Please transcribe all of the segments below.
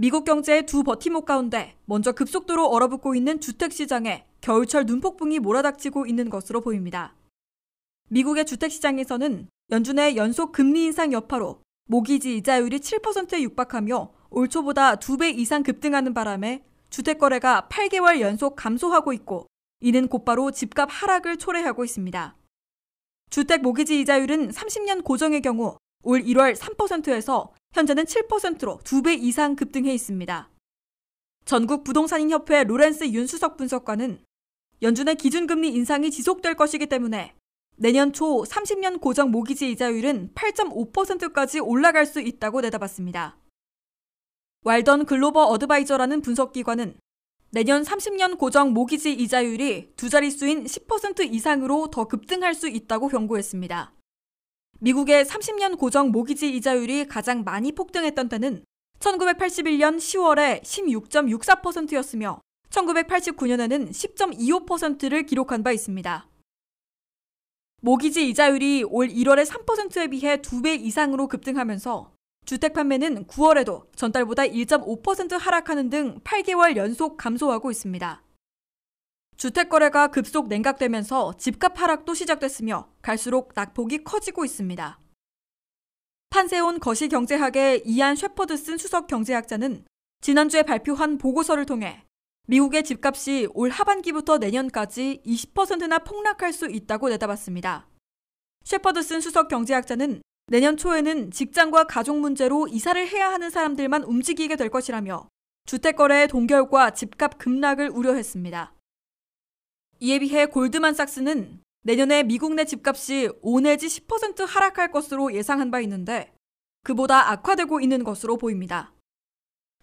미국 경제의 두 버팀목 가운데 먼저 급속도로 얼어붙고 있는 주택 시장에 겨울철 눈폭풍이 몰아닥치고 있는 것으로 보입니다. 미국의 주택 시장에서는 연준의 연속 금리 인상 여파로 모기지 이자율이 7%에 육박하며 올 초보다 2배 이상 급등하는 바람에 주택 거래가 8개월 연속 감소하고 있고 이는 곧바로 집값 하락을 초래하고 있습니다. 주택 모기지 이자율은 30년 고정의 경우 올 1월 3%에서 현재는 7%로 2배 이상 급등해 있습니다. 전국 부동산인협회 로렌스 윤수석 분석관은 연준의 기준금리 인상이 지속될 것이기 때문에 내년 초 30년 고정 모기지 이자율은 8.5%까지 올라갈 수 있다고 내다봤습니다. 왈던 글로버 어드바이저라는 분석기관은 내년 30년 고정 모기지 이자율이 두 자릿수인 10% 이상으로 더 급등할 수 있다고 경고했습니다. 미국의 30년 고정 모기지 이자율이 가장 많이 폭등했던 때는 1981년 10월에 16.64%였으며 1989년에는 10.25%를 기록한 바 있습니다. 모기지 이자율이 올 1월의 3%에 비해 2배 이상으로 급등하면서 주택 판매는 9월에도 전달보다 1.5% 하락하는 등 8개월 연속 감소하고 있습니다. 주택 거래가 급속 냉각되면서 집값 하락도 시작됐으며 갈수록 낙폭이 커지고 있습니다. 판세온 거시경제학의 이안 셰퍼드슨 수석 경제학자는 지난주에 발표한 보고서를 통해 미국의 집값이 올 하반기부터 내년까지 20%나 폭락할 수 있다고 내다봤습니다. 셰퍼드슨 수석 경제학자는 내년 초에는 직장과 가족 문제로 이사를 해야 하는 사람들만 움직이게 될 것이라며 주택 거래의 동결과 집값 급락을 우려했습니다. 이에 비해 골드만삭스는 내년에 미국 내 집값이 5 내지 10% 하락할 것으로 예상한 바 있는데 그보다 악화되고 있는 것으로 보입니다.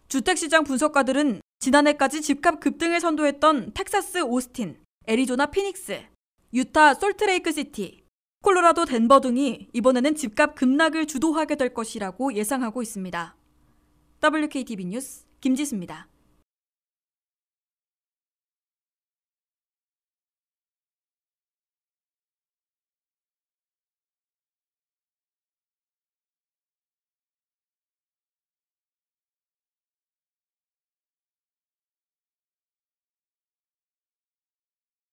주택시장 분석가들은 지난해까지 집값 급등을 선도했던 텍사스 오스틴, 애리조나 피닉스, 유타 솔트레이크 시티, 콜로라도 덴버 등이 이번에는 집값 급락을 주도하게 될 것이라고 예상하고 있습니다. WKTV 뉴스 김지수입니다.